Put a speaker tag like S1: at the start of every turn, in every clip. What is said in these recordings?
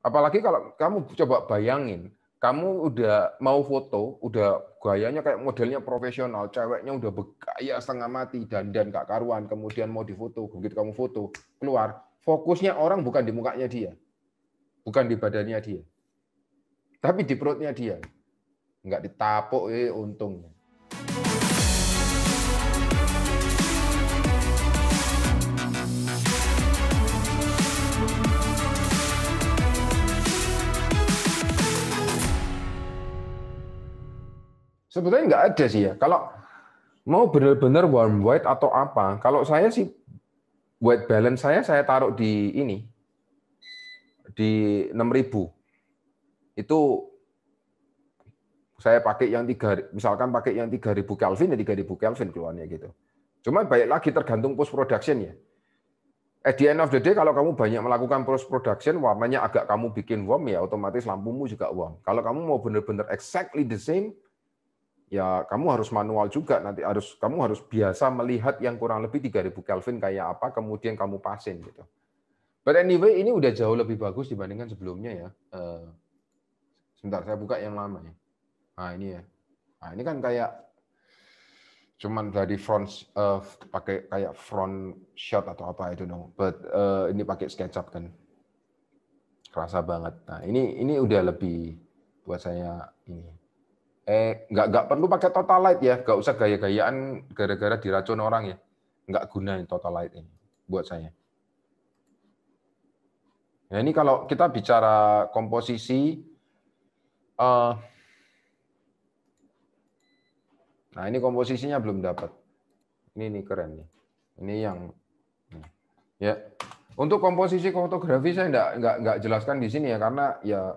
S1: Apalagi kalau kamu coba bayangin, kamu udah mau foto, udah gayanya kayak modelnya profesional, ceweknya udah bergaya setengah mati, dan dan gak karuan, kemudian mau difoto, begitu kamu foto, keluar, fokusnya orang bukan di mukanya dia, bukan di badannya dia, tapi di perutnya dia. Nggak ditapuk, eh, untungnya. Sebetulnya nggak ada sih ya. Kalau mau benar-benar warm white atau apa, kalau saya sih white balance saya saya taruh di ini di 6000. Itu saya pakai yang 3 misalkan pakai yang 3000 Kelvin ya 3000 Kelvin keluarnya gitu. Cuma baik lagi tergantung post production ya. At the end of the day, kalau kamu banyak melakukan post production, warnanya agak kamu bikin warm ya, otomatis lampumu juga warm. Kalau kamu mau benar-benar exactly the same, ya kamu harus manual juga nanti harus kamu harus biasa melihat yang kurang lebih 3000 Kelvin kayak apa kemudian kamu pasin gitu. But anyway ini udah jauh lebih bagus dibandingkan sebelumnya ya. Eh, sebentar saya buka yang lama ya. Nah ini ya. Nah ini kan kayak cuman dari front uh, pakai kayak front shot atau apa I don't know. But uh, ini pakai SketchUp kan. Kerasa banget. Nah ini ini udah lebih buat saya ini eh nggak nggak perlu pakai total light ya, nggak usah gaya-gayaan gara-gara diracun orang ya, nggak gunain total light ini buat saya. Nah ini kalau kita bicara komposisi, uh, nah ini komposisinya belum dapat. Ini nih keren nih, ini yang ya. Untuk komposisi fotografi saya nggak nggak nggak jelaskan di sini ya karena ya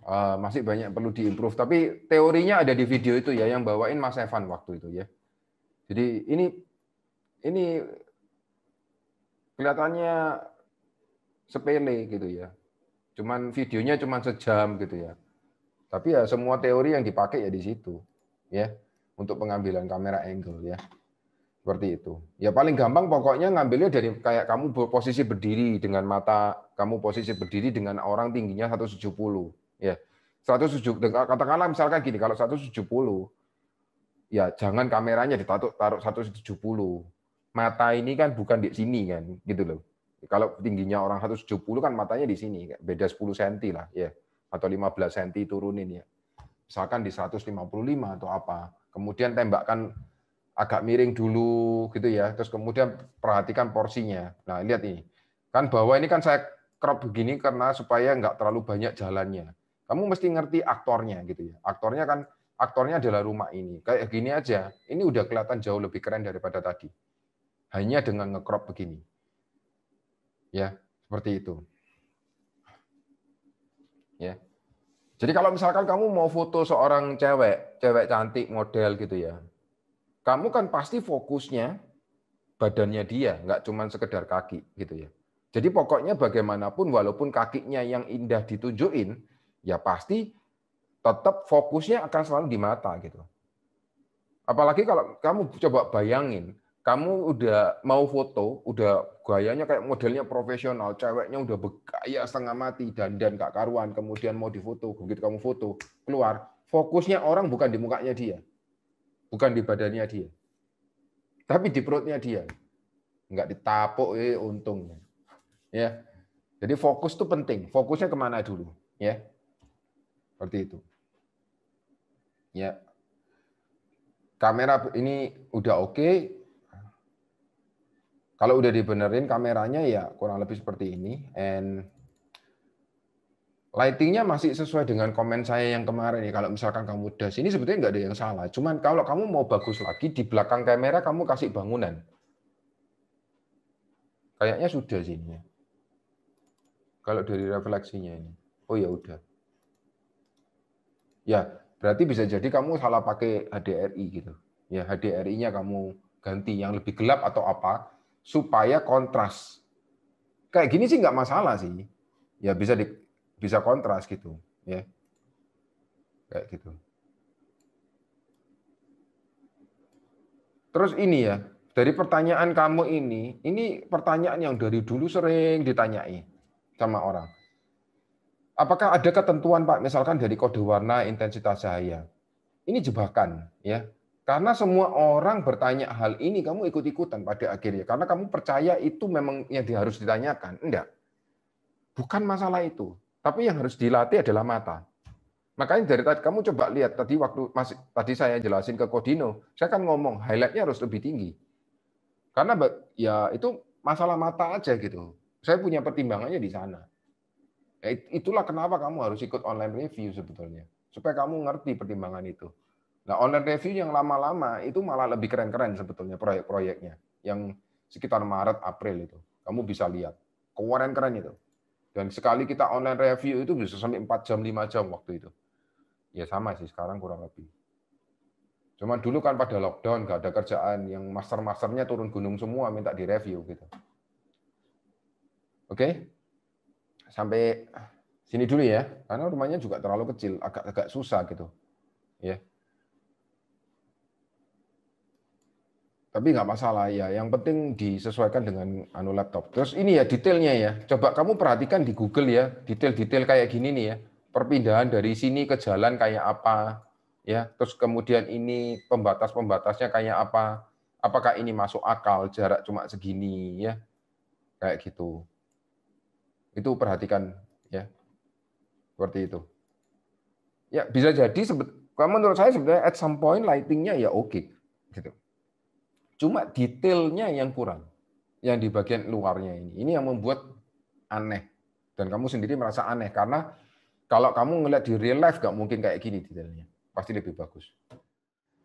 S1: Eh, masih banyak perlu diimprove. Tapi teorinya ada di video itu ya yang bawain Mas Evan waktu itu ya. Jadi ini ini kelihatannya sepele gitu ya. Cuman videonya cuma sejam gitu ya. Tapi ya semua teori yang dipakai ya di situ ya untuk pengambilan kamera angle ya. Seperti itu. Ya paling gampang pokoknya ngambilnya dari kayak kamu posisi berdiri dengan mata, kamu posisi berdiri dengan orang tingginya 170 Ya. 170 eh, katakanlah misalkan gini, kalau 170 ya jangan kameranya ditaruh taruh 170. Mata ini kan bukan di sini kan, gitu loh. Kalau tingginya orang 170 kan matanya di sini, beda 10 cm lah ya atau 15 cm turunin ya. Misalkan di 155 atau apa. Kemudian tembakan agak miring dulu gitu ya. Terus kemudian perhatikan porsinya. Nah, lihat ini. Kan bawah ini kan saya crop begini karena supaya nggak terlalu banyak jalannya. Kamu mesti ngerti aktornya gitu ya. Aktornya kan aktornya adalah rumah ini. Kayak gini aja, ini udah kelihatan jauh lebih keren daripada tadi. Hanya dengan ngecrop begini. Ya, seperti itu. Ya. Jadi kalau misalkan kamu mau foto seorang cewek, cewek cantik, model gitu ya. Kamu kan pasti fokusnya badannya dia, nggak cuma sekedar kaki gitu ya. Jadi pokoknya bagaimanapun walaupun kakinya yang indah ditunjukin, ya pasti tetap fokusnya akan selalu di mata gitu. Apalagi kalau kamu coba bayangin, kamu udah mau foto, udah gayanya kayak modelnya profesional, ceweknya udah bergaya setengah mati dan dan gak karuan, kemudian mau difoto, begitu kamu foto keluar, fokusnya orang bukan di mukanya dia, bukan di badannya dia, tapi di perutnya dia, nggak ditapuk eh untungnya, ya. Jadi fokus tuh penting, fokusnya kemana dulu, ya. Seperti itu. Ya. Kamera ini udah oke. Okay. Kalau udah dibenerin kameranya ya kurang lebih seperti ini. And lightingnya masih sesuai dengan komen saya yang kemarin ya. Kalau misalkan kamu das ini sebetulnya nggak ada yang salah. Cuman kalau kamu mau bagus lagi di belakang kamera kamu kasih bangunan. Kayaknya sudah sini. Ya. Kalau dari refleksinya ini. Oh ya udah. Ya, berarti bisa jadi kamu salah pakai HDRI gitu. Ya, HDRI-nya kamu ganti yang lebih gelap atau apa supaya kontras. Kayak gini sih nggak masalah sih. Ya bisa di, bisa kontras gitu, ya. Kayak gitu. Terus ini ya, dari pertanyaan kamu ini, ini pertanyaan yang dari dulu sering ditanyai sama orang. Apakah ada ketentuan Pak, misalkan dari kode warna, intensitas cahaya? Ini jebakan, ya. Karena semua orang bertanya hal ini, kamu ikut-ikutan pada akhirnya. Karena kamu percaya itu memang yang harus ditanyakan. Enggak. Bukan masalah itu. Tapi yang harus dilatih adalah mata. Makanya dari tadi kamu coba lihat tadi waktu masih tadi saya jelasin ke Kodino, saya kan ngomong highlightnya harus lebih tinggi. Karena ya itu masalah mata aja gitu. Saya punya pertimbangannya di sana. Eh, itulah kenapa kamu harus ikut online review sebetulnya. Supaya kamu ngerti pertimbangan itu. Nah, online review yang lama-lama itu malah lebih keren-keren sebetulnya proyek-proyeknya. Yang sekitar Maret, April itu. Kamu bisa lihat. Keren-keren itu. Dan sekali kita online review itu bisa sampai 4 jam, 5 jam waktu itu. Ya sama sih, sekarang kurang lebih. Cuman dulu kan pada lockdown, gak ada kerjaan. Yang master-masternya turun gunung semua minta direview gitu. Oke? Okay? sampai sini dulu ya, karena rumahnya juga terlalu kecil, agak-agak susah gitu. Ya. Tapi nggak masalah ya, yang penting disesuaikan dengan anu laptop. Terus ini ya detailnya ya, coba kamu perhatikan di Google ya, detail-detail kayak gini nih ya, perpindahan dari sini ke jalan kayak apa, ya. Terus kemudian ini pembatas-pembatasnya kayak apa, apakah ini masuk akal jarak cuma segini ya, kayak gitu. Itu perhatikan ya. Seperti itu. Ya, bisa jadi kalau menurut saya sebenarnya at some point lightingnya ya oke okay, gitu. Cuma detailnya yang kurang. Yang di bagian luarnya ini. Ini yang membuat aneh. Dan kamu sendiri merasa aneh karena kalau kamu ngeliat di real life gak mungkin kayak gini detailnya. Pasti lebih bagus.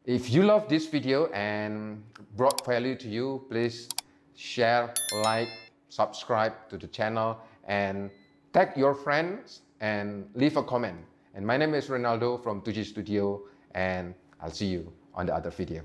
S1: If you love this video and brought value to you, please share, like, subscribe to the channel. and tag your friends and leave a comment. And my name is Ronaldo from 2G Studio and I'll see you on the other video.